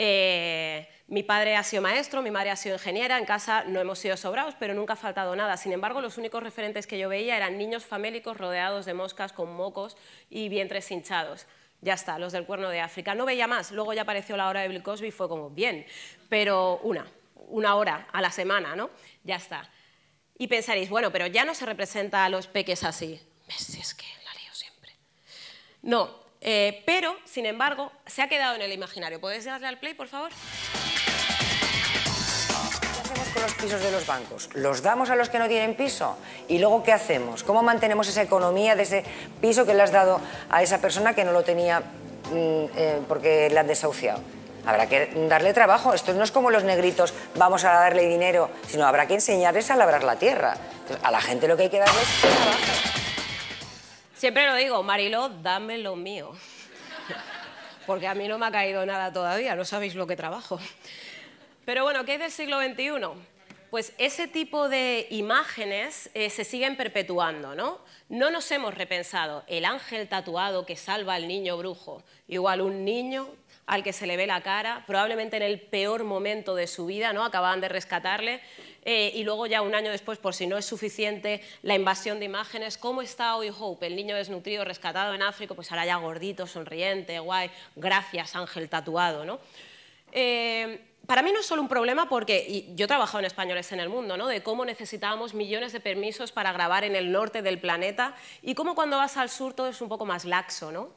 Eh, mi padre ha sido maestro, mi madre ha sido ingeniera, en casa no hemos sido sobrados, pero nunca ha faltado nada. Sin embargo, los únicos referentes que yo veía eran niños famélicos rodeados de moscas con mocos y vientres hinchados. Ya está, los del cuerno de África. No veía más. Luego ya apareció la hora de Bill Cosby y fue como, bien, pero una, una hora a la semana, ¿no? Ya está. Y pensaréis, bueno, pero ya no se representa a los peques así. Si pues es que la lío siempre. No, eh, pero, sin embargo, se ha quedado en el imaginario. ¿Puedes darle al play, por favor? ¿Qué hacemos con los pisos de los bancos? ¿Los damos a los que no tienen piso? ¿Y luego qué hacemos? ¿Cómo mantenemos esa economía de ese piso que le has dado a esa persona que no lo tenía mm, eh, porque le han desahuciado? Habrá que darle trabajo. Esto no es como los negritos, vamos a darle dinero, sino habrá que enseñarles a labrar la tierra. a la gente lo que hay que darles es trabajo. Siempre lo digo, Mariló, dame lo mío. Porque a mí no me ha caído nada todavía, no sabéis lo que trabajo. Pero bueno, ¿qué es del siglo XXI? Pues ese tipo de imágenes eh, se siguen perpetuando, ¿no? No nos hemos repensado el ángel tatuado que salva al niño brujo, igual un niño al que se le ve la cara, probablemente en el peor momento de su vida, ¿no? acababan de rescatarle, eh, y luego ya un año después, por si no es suficiente, la invasión de imágenes, ¿cómo está hoy Hope, el niño desnutrido rescatado en África? Pues ahora ya gordito, sonriente, guay, gracias Ángel tatuado. Eh, para mí no es solo un problema porque yo he trabajado en españoles en el mundo, ¿no? De cómo necesitábamos millones de permisos para grabar en el norte del planeta y cómo cuando vas al sur todo es un poco más laxo, ¿no?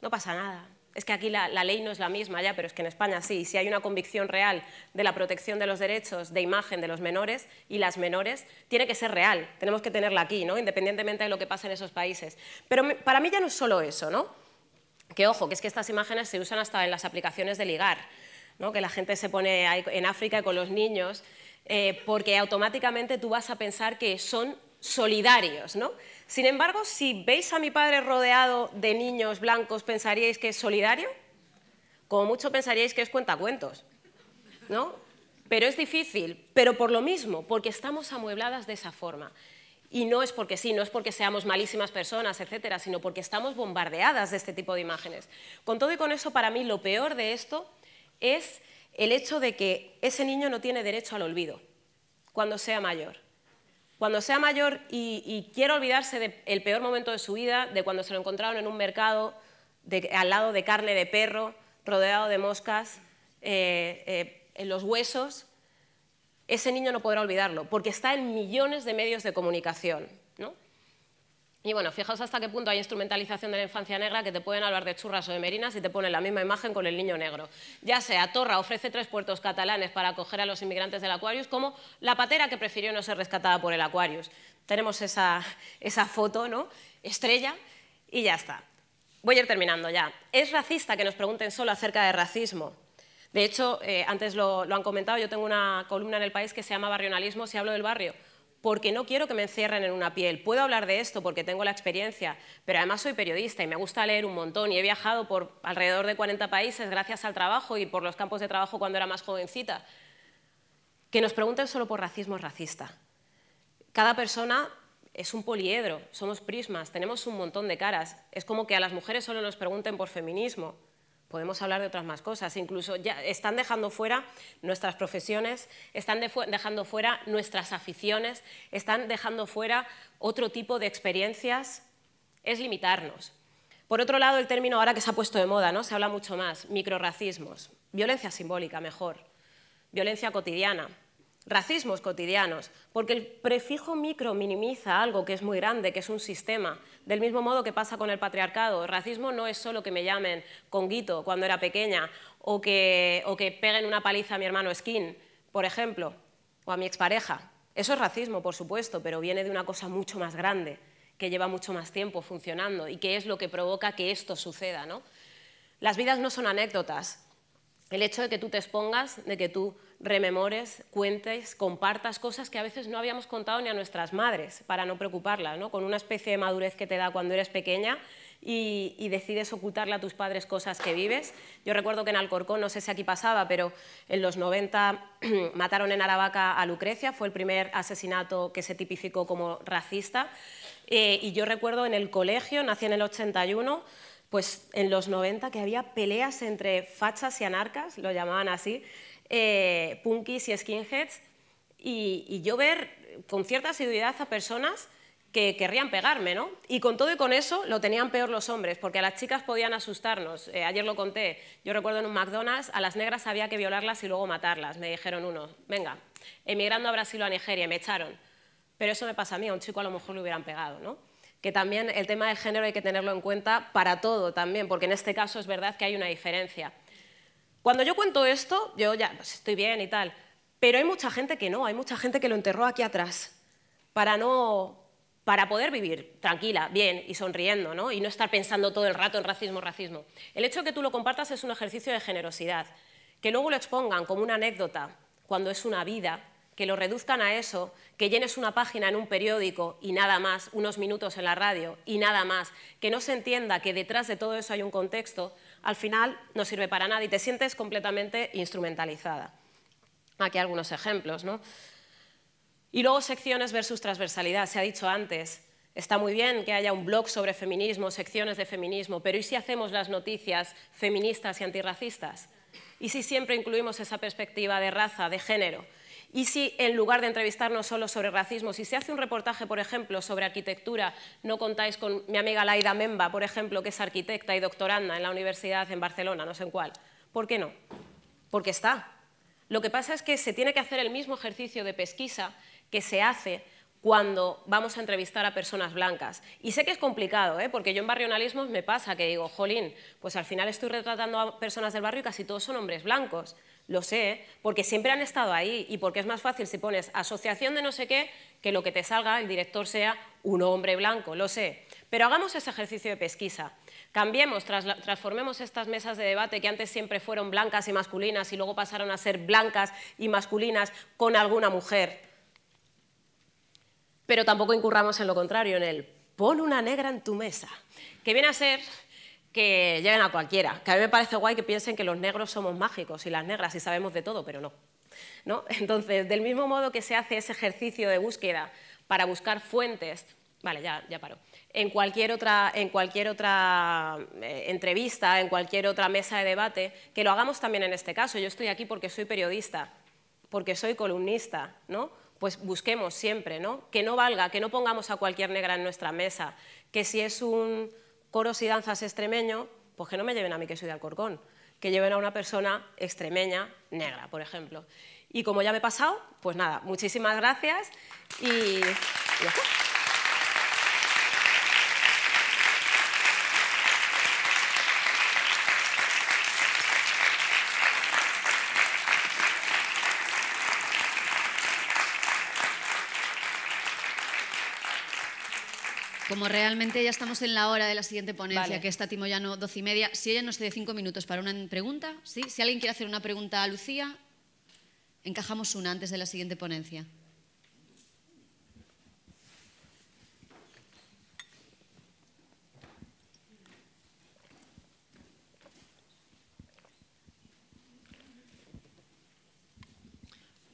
No pasa nada, es que aquí la, ley no es la misma ya, pero es que en España sí, si hay una convicción real de la protección de los derechos de imagen de los menores y las menores, tiene que ser real, tenemos que tenerla aquí, ¿no? independientemente de lo que pase en esos países. Pero para mí ya no es solo eso, ¿no? que ojo, que es que estas imágenes se usan hasta en las aplicaciones de ligar, ¿no? que la gente se pone en África con los niños, eh, porque automáticamente tú vas a pensar que son solidarios, ¿no? Sin embargo, si veis a mi padre rodeado de niños blancos, ¿pensaríais que es solidario? Como mucho pensaríais que es cuentacuentos, ¿no? Pero es difícil, pero por lo mismo, porque estamos amuebladas de esa forma. Y no es porque sí, no es porque seamos malísimas personas, etcétera, sino porque estamos bombardeadas de este tipo de imágenes. Con todo y con eso, para mí lo peor de esto es el hecho de que ese niño no tiene derecho al olvido cuando sea mayor. Cuando sea mayor y, quiera olvidarse del peor momento de su vida, de cuando se lo encontraron en un mercado, al lado de carne de perro, rodeado de moscas, eh, eh, en los huesos, ese niño no podrá olvidarlo, porque está en millones de medios de comunicación. Y bueno, fijaos hasta qué punto hay instrumentalización de la infancia negra que te pueden hablar de churras o de merinas y te ponen la misma imagen con el niño negro. Ya sea Torra ofrece tres puertos catalanes para acoger a los inmigrantes del Aquarius, como la patera que prefirió no ser rescatada por el Aquarius. Tenemos esa, foto, ¿no? Estrella y ya está. Voy a ir terminando ya. ¿Es racista que nos pregunten solo acerca de racismo? De hecho, eh, antes lo, lo han comentado, yo tengo una columna en el país que se llama Barrionalismo, si hablo del barrio porque no quiero que me encierren en una piel. Puedo hablar de esto porque tengo la experiencia, pero además soy periodista y me gusta leer un montón y he viajado por alrededor de 40 países gracias al trabajo y por los campos de trabajo cuando era más jovencita. Que nos pregunten solo por racismo es racista. Cada persona es un poliedro, somos prismas, tenemos un montón de caras. Es como que a las mujeres solo nos pregunten por feminismo podemos hablar de otras más cosas. Incluso ya están dejando fuera nuestras profesiones, están dejando fuera nuestras aficiones, están dejando fuera otro tipo de experiencias. Es limitarnos. Por otro lado, el término ahora que se ha puesto de moda, ¿no? Se habla mucho más, microracismos, violencia simbólica mejor, violencia cotidiana, racismos cotidianos, porque el prefijo micro minimiza algo que es muy grande, que es un sistema. Del mismo modo que pasa con el patriarcado, El racismo no es solo que me llamen conguito cuando era pequeña o que, o que peguen una paliza a mi hermano Skin, por ejemplo, o a mi expareja. Eso es racismo, por supuesto, pero viene de una cosa mucho más grande, que lleva mucho más tiempo funcionando y que es lo que provoca que esto suceda. ¿no? Las vidas no son anécdotas, el hecho de que tú te expongas, de que tú rememores, cuentes, compartas cosas que a veces no habíamos contado ni a nuestras madres, para no preocuparlas, con una especie de madurez que te da cuando eres pequeña y, decides ocultarle a tus padres cosas que vives. Yo recuerdo que en Alcorcón, no sé si aquí pasaba, pero en los 90 mataron en Aravaca a Lucrecia, fue el primer asesinato que se tipificó como racista. Eh, y yo recuerdo en el colegio, nací en el 81, pues en los 90 que había peleas entre fachas y anarcas, lo llamaban así, eh, punkies y skinheads, y, yo ver con cierta asiduidad a personas que querrían pegarme, ¿no? Y con todo y con eso lo tenían peor los hombres, porque a las chicas podían asustarnos. Eh, ayer lo conté, yo recuerdo en un McDonald's, a las negras había que violarlas y luego matarlas, me dijeron uno, venga, emigrando a Brasil o a Nigeria, me echaron. Pero eso me pasa a mí, a un chico a lo mejor le hubieran pegado, ¿no? que también el tema del género hay que tenerlo en cuenta para todo también, porque en este caso es verdad que hay una diferencia. Cuando yo cuento esto, yo ya pues, estoy bien y tal, pero hay mucha gente que no, hay mucha gente que lo enterró aquí atrás para poder vivir tranquila, bien y sonriendo, Y no estar pensando todo el rato en racismo, racismo. El hecho de que tú lo compartas es un ejercicio de generosidad, que luego lo expongan como una anécdota cuando es una vida que lo reduzcan a eso, que llenes una página en un periódico y nada más, unos minutos en la radio y nada más, que no se entienda que detrás de todo eso hay un contexto, al final no sirve para nada y te sientes completamente instrumentalizada. Aquí algunos ejemplos, ¿no? Y luego secciones versus transversalidad, se ha dicho antes. Está muy bien que haya un blog sobre feminismo, secciones de feminismo, pero ¿y si hacemos las noticias feministas y antirracistas? ¿Y si siempre incluimos esa perspectiva de raza, de género? Y si en lugar de entrevistarnos solo sobre racismo, si se hace un reportaje, por ejemplo, sobre arquitectura, no contáis con mi amiga Laida Memba, por ejemplo, que es arquitecta y doctoranda en la universidad en Barcelona, no sé en cuál. ¿Por qué no? Porque está. Lo que pasa es que se tiene que hacer el mismo ejercicio de pesquisa que se hace cuando vamos a entrevistar a personas blancas. Y sé que es complicado, ¿eh? porque yo en barrionalismos me pasa que digo, jolín, pues al final estoy retratando a personas del barrio y casi todos son hombres blancos. Lo sé, ¿eh? porque siempre han estado ahí y porque es más fácil si pones asociación de no sé qué que lo que te salga el director sea un hombre blanco, lo sé. Pero hagamos ese ejercicio de pesquisa. Cambiemos, transformemos estas mesas de debate que antes siempre fueron blancas y masculinas y luego pasaron a ser blancas y masculinas con alguna mujer. Pero tampoco incurramos en lo contrario, en el pon una negra en tu mesa, que viene a ser que lleven a cualquiera. Que a mí me parece guay que piensen que los negros somos mágicos y las negras y sabemos de todo, pero no. ¿no? Entonces, del mismo modo que se hace ese ejercicio de búsqueda para buscar fuentes, vale, ya, ya paro, en cualquier otra, en cualquier otra eh, entrevista, en cualquier otra mesa de debate, que lo hagamos también en este caso. Yo estoy aquí porque soy periodista, porque soy columnista, ¿no? pues busquemos siempre, ¿no? que no valga, que no pongamos a cualquier negra en nuestra mesa, que si es un coros y danzas extremeño, pues que no me lleven a mí que soy de Alcorcón, que lleven a una persona extremeña negra, por ejemplo. Y como ya me he pasado, pues nada, muchísimas gracias y, Como realmente ya estamos en la hora de la siguiente ponencia, que está Timoyano, doce y media, si ella nos dé cinco minutos para una pregunta, ¿sí? Si alguien quiere hacer una pregunta a Lucía, encajamos una antes de la siguiente ponencia.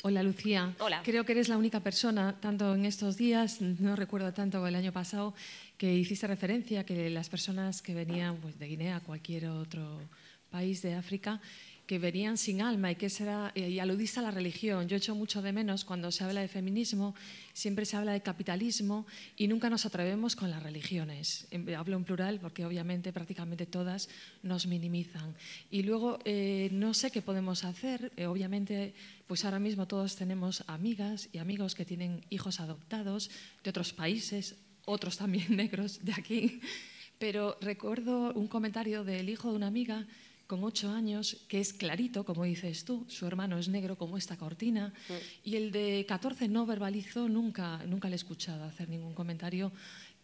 Hola Lucía. Creo que eres la única persona, tanto en estos días, no recuerdo tanto el año pasado, que hiciste referencia que las personas que venían pues, de Guinea, a cualquier otro país de África, que venían sin alma y que será eh, y a la religión. Yo echo mucho de menos cuando se habla de feminismo, siempre se habla de capitalismo y nunca nos atrevemos con las religiones. Hablo en plural porque obviamente prácticamente todas nos minimizan. Y luego eh, no sé qué podemos hacer. Eh, obviamente, pues ahora mismo todos tenemos amigas y amigos que tienen hijos adoptados de otros países, otros también negros de aquí. Pero recuerdo un comentario del hijo de una amiga con ocho años, que es clarito, como dices tú, su hermano es negro como esta cortina, mm. y el de 14 no verbalizó, nunca, nunca le he escuchado hacer ningún comentario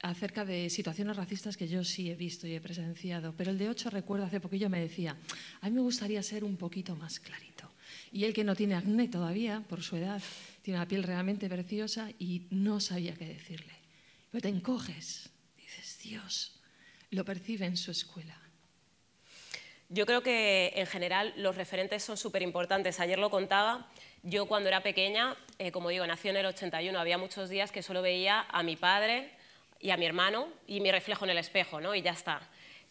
acerca de situaciones racistas que yo sí he visto y he presenciado, pero el de ocho, recuerdo hace poquillo me decía, a mí me gustaría ser un poquito más clarito. Y el que no tiene acné todavía, por su edad, tiene una piel realmente preciosa y no sabía qué decirle. Pero te encoges, dices, Dios, lo percibe en su escuela yo creo que en general los referentes son súper importantes. Ayer lo contaba, yo cuando era pequeña, eh, como digo, nací en el 81, había muchos días que solo veía a mi padre y a mi hermano y mi reflejo en el espejo, ¿no? Y ya está.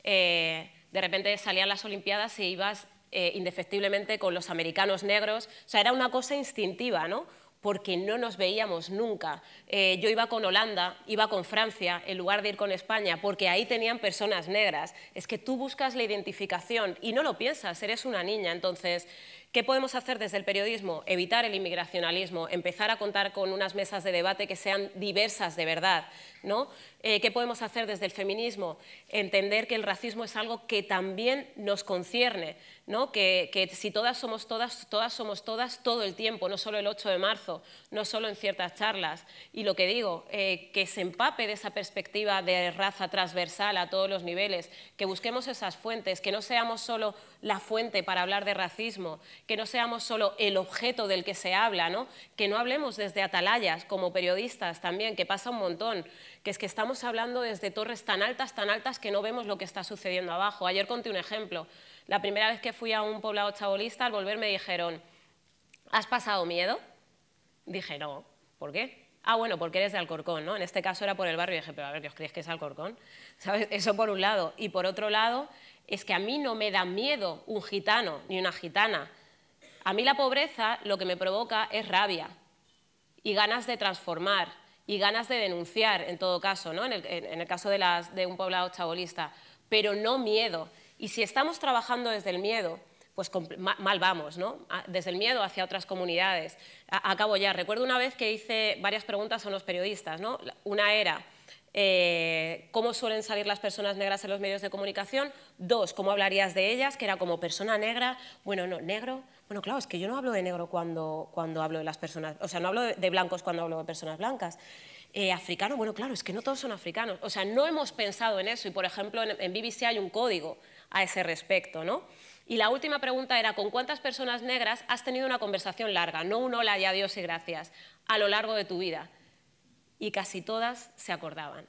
Eh, de repente salían las Olimpiadas y e ibas eh, indefectiblemente con los americanos negros. O sea, era una cosa instintiva, ¿no? porque no nos veíamos nunca. Eh, yo iba con Holanda, iba con Francia, en lugar de ir con España, porque ahí tenían personas negras. Es que tú buscas la identificación y no lo piensas, eres una niña. Entonces, ¿qué podemos hacer desde el periodismo? Evitar el inmigracionalismo, empezar a contar con unas mesas de debate que sean diversas de verdad, ¿no? Eh, ¿Qué podemos hacer desde el feminismo? Entender que el racismo es algo que también nos concierne, ¿no? que, que, si todas somos todas, todas somos todas todo el tiempo, no solo el 8 de marzo, no solo en ciertas charlas. Y lo que digo, eh, que se empape de esa perspectiva de raza transversal a todos los niveles, que busquemos esas fuentes, que no seamos solo la fuente para hablar de racismo, que no seamos solo el objeto del que se habla, ¿no? que no hablemos desde atalayas como periodistas también, que pasa un montón, que es que estamos hablando desde torres tan altas, tan altas que no vemos lo que está sucediendo abajo. Ayer conté un ejemplo. La primera vez que fui a un poblado chabolista, al volver me dijeron, ¿has pasado miedo? Dije, no. ¿Por qué? Ah, bueno, porque eres de Alcorcón, ¿no? En este caso era por el barrio y dije, pero a ver, ¿qué os creéis que es Alcorcón? Eso por un lado. Y por otro lado, es que a mí no me da miedo un gitano ni una gitana. A mí la pobreza lo que me provoca es rabia y ganas de transformar y ganas de denunciar, en todo caso, ¿no? en, el, en el caso de, las, un poblado chabolista, pero no miedo. Y si estamos trabajando desde el miedo, pues mal vamos, ¿no? Desde el miedo hacia otras comunidades. Acabo ya. Recuerdo una vez que hice varias preguntas a unos periodistas, ¿no? Una era, eh, ¿cómo suelen salir las personas negras en los medios de comunicación? Dos, ¿cómo hablarías de ellas? Que era como persona negra, bueno, no, negro, bueno, claro, es que yo no hablo de negro cuando, hablo de las personas, o sea, no hablo de, blancos cuando hablo de personas blancas. Eh, africano, bueno, claro, es que no todos son africanos. O sea, no hemos pensado en eso y, por ejemplo, en, BBC hay un código a ese respecto, ¿no? Y la última pregunta era, ¿con cuántas personas negras has tenido una conversación larga, no un hola y adiós y gracias, a lo largo de tu vida? Y casi todas se acordaban.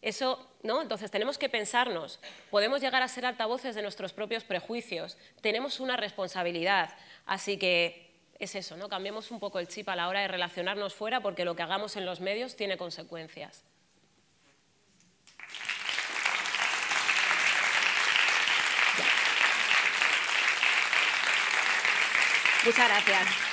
Eso, ¿no? Entonces tenemos que pensarnos, podemos llegar a ser altavoces de nuestros propios prejuicios, tenemos una responsabilidad, Así que es eso, ¿no? Cambiemos un poco el chip a la hora de relacionarnos fuera porque lo que hagamos en los medios tiene consecuencias. Muchas gracias.